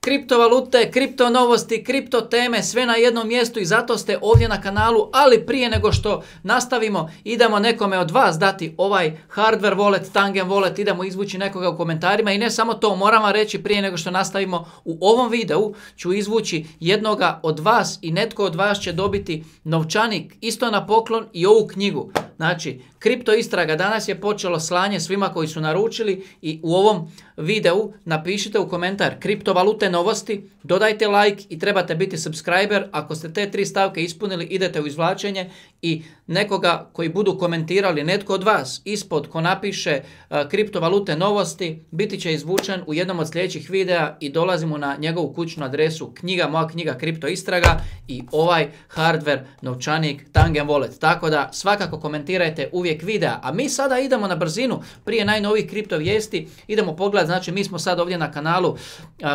kriptovalute, kripto novosti, kripto teme, sve na jednom mjestu i zato ste ovdje na kanalu, ali prije nego što nastavimo, idemo nekome od vas dati ovaj hardware wallet, tangen wallet, idemo izvući nekoga u komentarima i ne samo to, moram vam reći prije nego što nastavimo u ovom videu, ću izvući jednoga od vas i netko od vas će dobiti novčanik isto na poklon i ovu knjigu. Znači, kripto istraga danas je počelo slanje svima koji su naručili i u ovom videu napišite u komentar kriptovalute novosti, dodajte like i trebate biti subscriber. Ako ste te tri stavke ispunili, idete u izvlačenje i nekoga koji budu komentirali, netko od vas ispod ko napiše e, kriptovalute novosti, biti će izvučen u jednom od sljedećih videa i dolazimo na njegovu kućnu adresu knjiga, moja knjiga kripto istraga i ovaj hardware novčanik Tangen Wallet. Tako da svakako komentirajte komentirajte uvijek videa. A mi sada idemo na brzinu prije najnovijih kripto vijesti. Idemo pogledati, znači mi smo sad ovdje na kanalu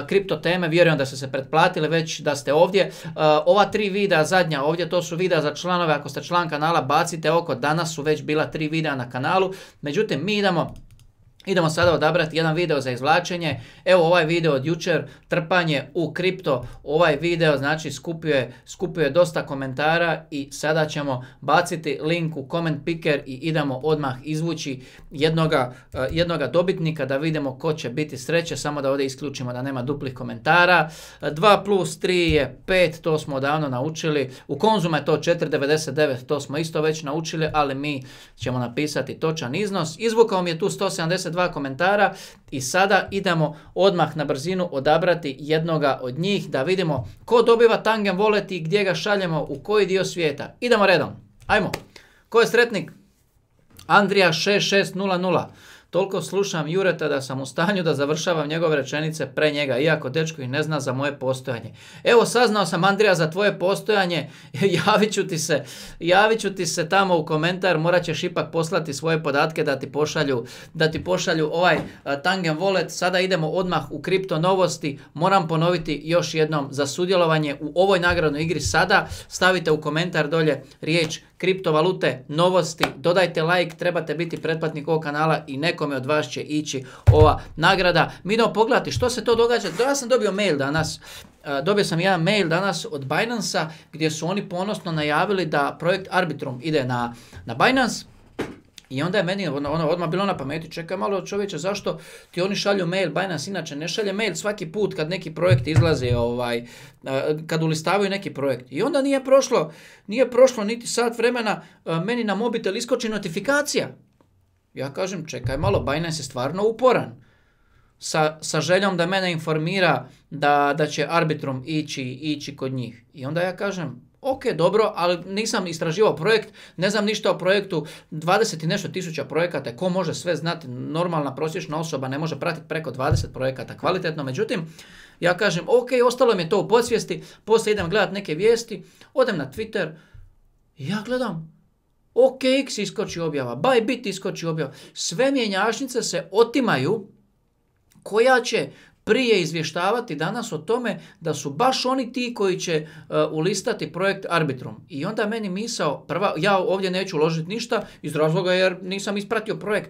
kripto teme, vjerujem da ste se pretplatili već da ste ovdje. ova tri videa zadnja ovdje, to su videa za članove, ako ste član kanala bacite oko, danas su već bila tri videa na kanalu. Međutim, mi idemo Idemo sada odabrati jedan video za izvlačenje. Evo ovaj video od jučer, trpanje u kripto. Ovaj video znači skupio je, skupio je dosta komentara i sada ćemo baciti link u comment picker i idemo odmah izvući jednoga, e, jednoga dobitnika da vidimo ko će biti sreće. Samo da ovdje isključimo da nema duplih komentara. 2 plus 3 je 5, to smo davno naučili. U konzume je to 4,99, to smo isto već naučili, ali mi ćemo napisati točan iznos. Izvukao mi je tu 172 dva komentara i sada idemo odmah na brzinu odabrati jednoga od njih da vidimo ko dobiva Tangen Wallet i gdje ga šaljemo u koji dio svijeta. Idemo redom. Ajmo. Ko je sretnik? Andrija 6600. Toliko slušam Jureta da sam u stanju da završavam njegove rečenice pre njega, iako dečko i ne zna za moje postojanje. Evo, saznao sam Andrija za tvoje postojanje, javit ću ti se, javit ću ti se tamo u komentar, morat ćeš ipak poslati svoje podatke da ti pošalju, da ti pošalju ovaj Tangen Wallet. Sada idemo odmah u kripto novosti, moram ponoviti još jednom za sudjelovanje u ovoj nagradnoj igri sada, stavite u komentar dolje riječ kriptovalute, novosti, dodajte like, trebate biti pretplatnik ovog kanala i neko nekome od vas će ići ova nagrada. Mi idemo pogledati što se to događa. Ja sam dobio mail danas, e, dobio sam jedan mail danas od binance gdje su oni ponosno najavili da projekt Arbitrum ide na, na Binance. I onda je meni ono, ono, odmah bilo na pameti, čekaj malo čovječe, zašto ti oni šalju mail, Binance inače ne šalje mail svaki put kad neki projekt izlaze ovaj, e, kad ulistavaju neki projekt. I onda nije prošlo, nije prošlo niti sat vremena, e, meni na mobitel iskoči notifikacija. Ja kažem čekaj malo, Binance je stvarno uporan. Sa, sa željom da mene informira da, da će arbitrum ići, ići kod njih. I onda ja kažem, ok, dobro, ali nisam istraživao projekt, ne znam ništa o projektu, 20 i nešto tisuća projekata, ko može sve znati, normalna prosječna osoba ne može pratiti preko 20 projekata kvalitetno, međutim, ja kažem, ok, ostalo mi je to u podsvijesti, poslije idem gledat neke vijesti, odem na Twitter, ja gledam, x iskoči objava, bit iskoči objava. Sve mjenjačnice se otimaju koja će prije izvještavati danas o tome da su baš oni ti koji će e, ulistati projekt Arbitrum. I onda meni misao, prva, ja ovdje neću uložiti ništa iz razloga jer nisam ispratio projekt.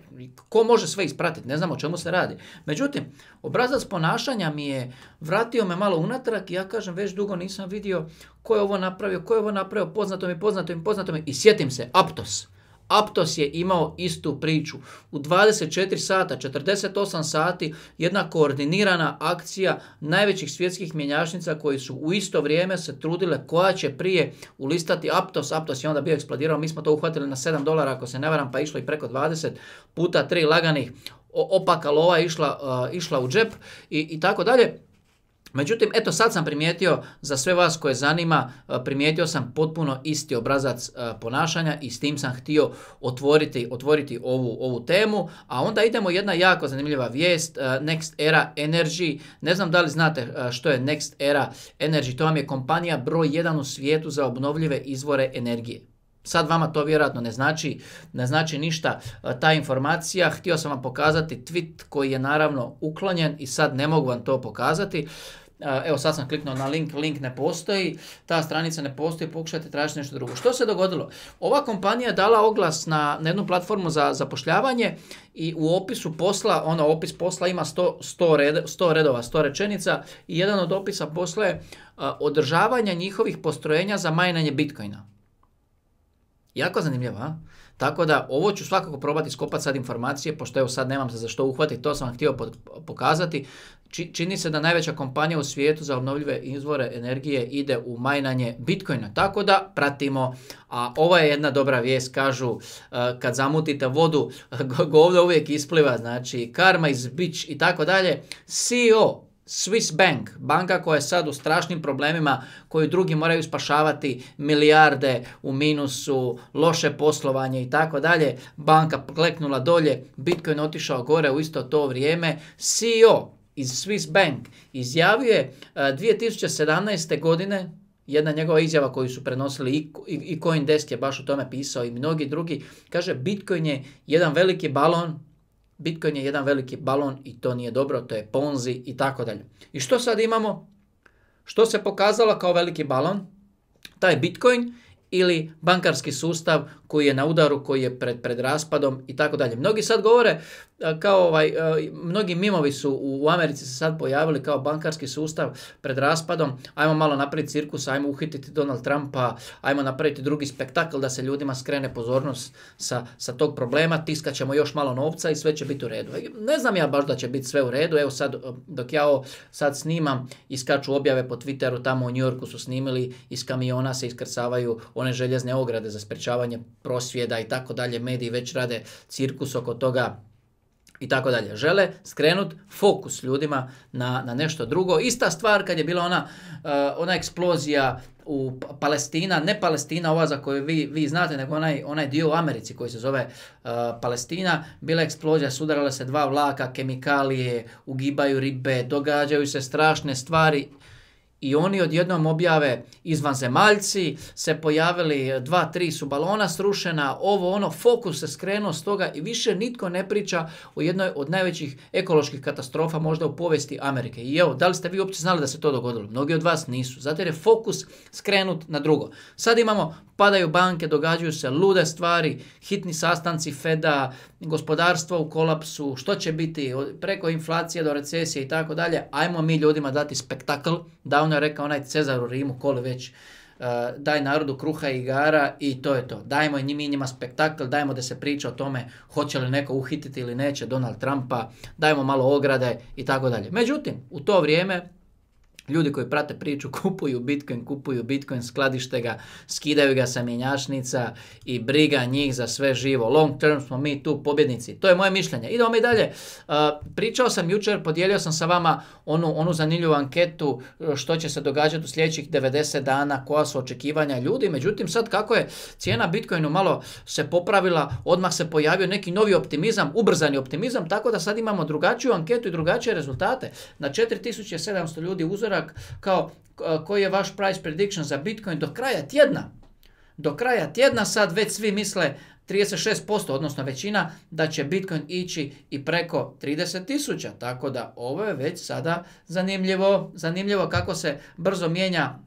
Ko može sve ispratiti? Ne znam o čemu se radi. Međutim, obrazac ponašanja mi je vratio me malo unatrag i ja kažem već dugo nisam vidio ko je ovo napravio, ko je ovo napravio, poznato mi, poznato mi, poznato mi i sjetim se, Aptos. Aptos je imao istu priču. U 24 sata, 48 sati, jedna koordinirana akcija najvećih svjetskih mjenjačnica koji su u isto vrijeme se trudile koja će prije ulistati Aptos. Aptos je onda bio eksplodirao, mi smo to uhvatili na 7 dolara ako se ne varam, pa išlo i preko 20 puta 3 laganih opaka lova išla, išla u džep i, i tako dalje. Međutim, eto sad sam primijetio, za sve vas koje zanima, e, primijetio sam potpuno isti obrazac e, ponašanja i s tim sam htio otvoriti, otvoriti ovu, ovu temu. A onda idemo jedna jako zanimljiva vijest, e, Next Era Energy. Ne znam da li znate što je Next Era Energy, to vam je kompanija broj jedan u svijetu za obnovljive izvore energije. Sad vama to vjerojatno ne znači, ne znači ništa ta informacija. Htio sam vam pokazati tweet koji je naravno uklonjen i sad ne mogu vam to pokazati evo sad sam kliknuo na link, link ne postoji, ta stranica ne postoji, pokušajte tražiti nešto drugo. Što se dogodilo? Ova kompanija je dala oglas na, na jednu platformu za zapošljavanje i u opisu posla, ono opis posla ima 100, redova, 100 rečenica i jedan od opisa posla je održavanje njihovih postrojenja za majnanje bitcoina. Jako zanimljivo, a? Tako da ovo ću svakako probati skopati sad informacije, pošto evo sad nemam se za što uhvatiti, to sam vam htio pokazati čini se da najveća kompanija u svijetu za obnovljive izvore energije ide u majnanje Bitcoina. Tako da pratimo, a ova je jedna dobra vijest, kažu e, kad zamutite vodu, govno uvijek ispliva, znači karma iz bić i tako dalje. CEO Swiss Bank, banka koja je sad u strašnim problemima, koju drugi moraju spašavati, milijarde u minusu, loše poslovanje i tako dalje, banka kleknula dolje, Bitcoin otišao gore u isto to vrijeme, CEO iz Swiss Bank izjavio je 2017. E, godine jedna njegova izjava koju su prenosili i, Coin CoinDesk je baš o tome pisao i mnogi drugi, kaže Bitcoin je jedan veliki balon, Bitcoin je jedan veliki balon i to nije dobro, to je ponzi i tako dalje. I što sad imamo? Što se pokazalo kao veliki balon? Taj Bitcoin ili bankarski sustav koji je na udaru, koji je pred, pred raspadom i tako dalje. Mnogi sad govore e, kao ovaj, e, mnogi mimovi su u Americi se sad pojavili kao bankarski sustav pred raspadom, ajmo malo napraviti cirkus, ajmo uhititi Donald Trumpa, ajmo napraviti drugi spektakl da se ljudima skrene pozornost sa, sa tog problema, tiskat ćemo još malo novca i sve će biti u redu. E, ne znam ja baš da će biti sve u redu, evo sad dok ja sad snimam, iskaču objave po Twitteru, tamo u New Yorku su snimili, iz kamiona se iskrcavaju one željezne ograde za sprečavanje prosvjeda i tako dalje, mediji već rade cirkus oko toga i tako dalje. Žele skrenut fokus ljudima na, na nešto drugo. Ista stvar kad je bila ona, eh, ona eksplozija u pa- Palestina, ne Palestina ova za koju vi, vi znate, nego onaj, onaj dio u Americi koji se zove eh, Palestina, bila eksplozija, sudarala se dva vlaka, kemikalije, ugibaju ribe, događaju se strašne stvari i oni odjednom objave izvanzemaljci, se pojavili e, dva, tri su balona srušena, ovo ono, fokus se skrenuo s toga i više nitko ne priča o jednoj od najvećih ekoloških katastrofa možda u povijesti Amerike. I evo, da li ste vi uopće znali da se to dogodilo? Mnogi od vas nisu, zato je fokus skrenut na drugo. Sad imamo, padaju banke, događaju se lude stvari, hitni sastanci Feda, gospodarstvo u kolapsu, što će biti preko inflacije do recesije i tako dalje. Ajmo mi ljudima dati spektakl, down ono je rekao onaj Cezar u Rimu, koli već, eh, daj narodu kruha i igara i to je to. Dajmo i njima spektakl, dajmo da se priča o tome hoće li neko uhititi ili neće Donald Trumpa, dajmo malo ograde i tako dalje. Međutim, u to vrijeme Ljudi koji prate priču kupuju Bitcoin, kupuju Bitcoin, skladište ga, skidaju ga sa mjenjašnica i briga njih za sve živo. Long term smo mi tu pobjednici. To je moje mišljenje. Idemo mi dalje. Pričao sam jučer, podijelio sam sa vama onu, onu zanimljivu anketu što će se događati u sljedećih 90 dana, koja su očekivanja ljudi. Međutim, sad kako je cijena Bitcoinu malo se popravila, odmah se pojavio neki novi optimizam, ubrzani optimizam, tako da sad imamo drugačiju anketu i drugačije rezultate. Na 4700 ljudi uzora kao koji je vaš price prediction za Bitcoin do kraja tjedna. Do kraja tjedna sad već svi misle 36%, odnosno većina, da će Bitcoin ići i preko 30 Tako da ovo je već sada zanimljivo, zanimljivo kako se brzo mijenja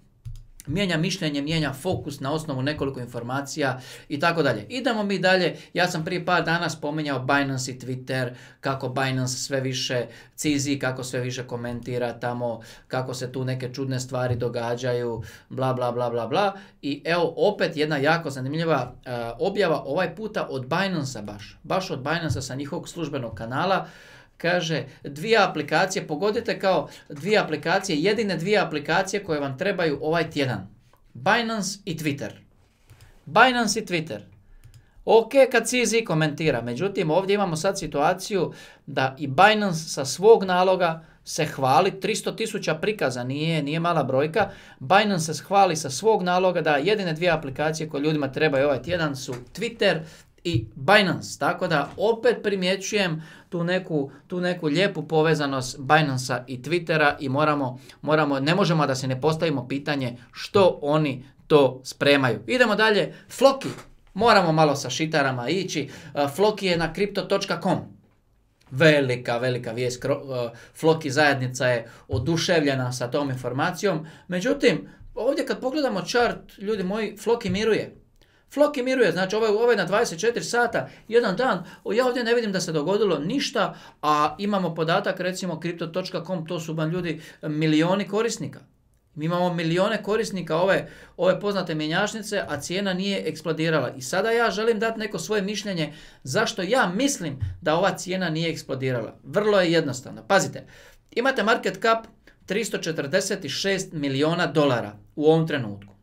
mijenja mišljenje, mijenja fokus na osnovu nekoliko informacija i tako dalje. Idemo mi dalje, ja sam prije par dana spominjao Binance i Twitter, kako Binance sve više cizi, kako sve više komentira tamo, kako se tu neke čudne stvari događaju, bla bla bla bla bla. I evo opet jedna jako zanimljiva e, objava, ovaj puta od binance baš, baš od binance sa njihovog službenog kanala, kaže dvije aplikacije, pogodite kao dvije aplikacije, jedine dvije aplikacije koje vam trebaju ovaj tjedan. Binance i Twitter. Binance i Twitter. Ok, kad CZ komentira, međutim ovdje imamo sad situaciju da i Binance sa svog naloga se hvali, 300 tisuća prikaza nije, nije mala brojka, Binance se hvali sa svog naloga da jedine dvije aplikacije koje ljudima trebaju ovaj tjedan su Twitter i Binance, tako da opet primjećujem tu neku, tu neku lijepu povezanost binance i Twittera i moramo, moramo, ne možemo da se ne postavimo pitanje što oni to spremaju. Idemo dalje, Floki, moramo malo sa šitarama ići, e, Floki je na crypto.com, velika, velika vijest. E, Floki zajednica je oduševljena sa tom informacijom. Međutim, ovdje kad pogledamo chart, ljudi moji, Floki miruje. Floki miruje, znači ovaj, ovaj na 24 sata, jedan dan, ja ovdje ne vidim da se dogodilo ništa, a imamo podatak recimo crypto.com, to su ban ljudi milioni korisnika. Mi imamo milione korisnika ove, ove poznate mjenjačnice, a cijena nije eksplodirala. I sada ja želim dati neko svoje mišljenje zašto ja mislim da ova cijena nije eksplodirala. Vrlo je jednostavno. Pazite, imate market cap 346 milijuna dolara u ovom trenutku.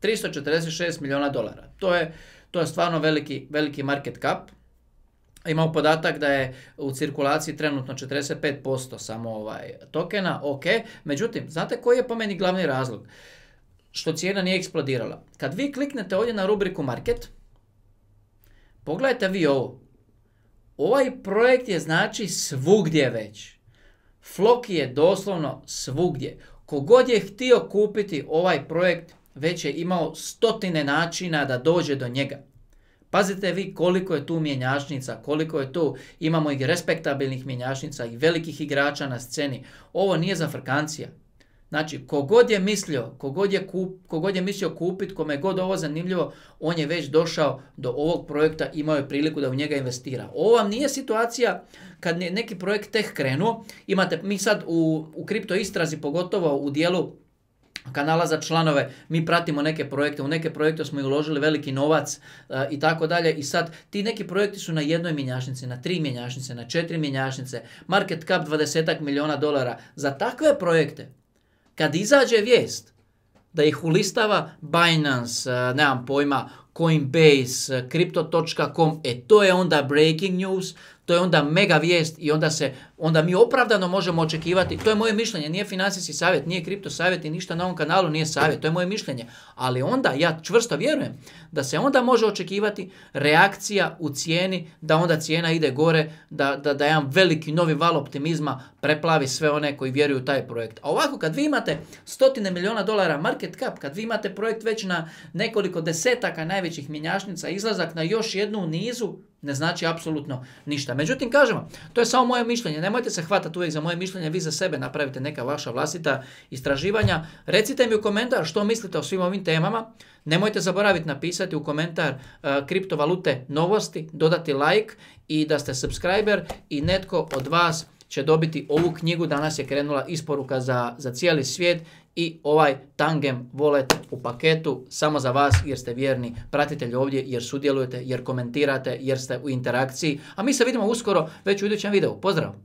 346 milijuna dolara. To je, to je stvarno veliki, veliki market cap. Imamo podatak da je u cirkulaciji trenutno 45% samo ovaj tokena, ok. Međutim, znate koji je po meni glavni razlog? Što cijena nije eksplodirala. Kad vi kliknete ovdje na rubriku market, pogledajte vi ovo. Ovaj projekt je znači svugdje već. Floki je doslovno svugdje. Kogod je htio kupiti ovaj projekt, već je imao stotine načina da dođe do njega. Pazite vi koliko je tu mjenjašnica, koliko je tu, imamo i respektabilnih mjenjačnica i velikih igrača na sceni. Ovo nije za frkancija. Znači, kogod je mislio, kogod je, kup, je mislio kupit, kome god ovo zanimljivo, on je već došao do ovog projekta, imao je priliku da u njega investira. Ovo vam nije situacija kad neki projekt teh krenuo, imate, mi sad u, u kripto istrazi, pogotovo u dijelu kanala za članove, mi pratimo neke projekte, u neke projekte smo i uložili veliki novac e, i tako dalje i sad ti neki projekti su na jednoj mjenjačnici, na tri mjenjačnice, na četiri mjenjačnice, market cap 20 milijuna dolara. Za takve projekte, kad izađe vijest da ih ulistava Binance, e, nemam pojma, Coinbase, e, Crypto.com, e to je onda breaking news, to je onda mega vijest i onda se onda mi opravdano možemo očekivati, to je moje mišljenje, nije financijski savjet, nije kripto savjet i ništa na ovom kanalu nije savjet, to je moje mišljenje. Ali onda, ja čvrsto vjerujem, da se onda može očekivati reakcija u cijeni, da onda cijena ide gore, da, da, da jedan veliki novi val optimizma preplavi sve one koji vjeruju u taj projekt. A ovako, kad vi imate stotine milijuna dolara market cap, kad vi imate projekt već na nekoliko desetaka najvećih minjašnica, izlazak na još jednu nizu, ne znači apsolutno ništa. Međutim, kažemo, to je samo moje mišljenje, nemojte se hvatati uvijek za moje mišljenje, vi za sebe napravite neka vaša vlastita istraživanja. Recite mi u komentar što mislite o svim ovim temama. Nemojte zaboraviti napisati u komentar e, kriptovalute novosti, dodati like i da ste subscriber i netko od vas će dobiti ovu knjigu. Danas je krenula isporuka za, cijeli svijet i ovaj Tangem Wallet u paketu samo za vas jer ste vjerni pratitelj ovdje, jer sudjelujete, jer komentirate, jer ste u interakciji. A mi se vidimo uskoro već u idućem videu. Pozdrav!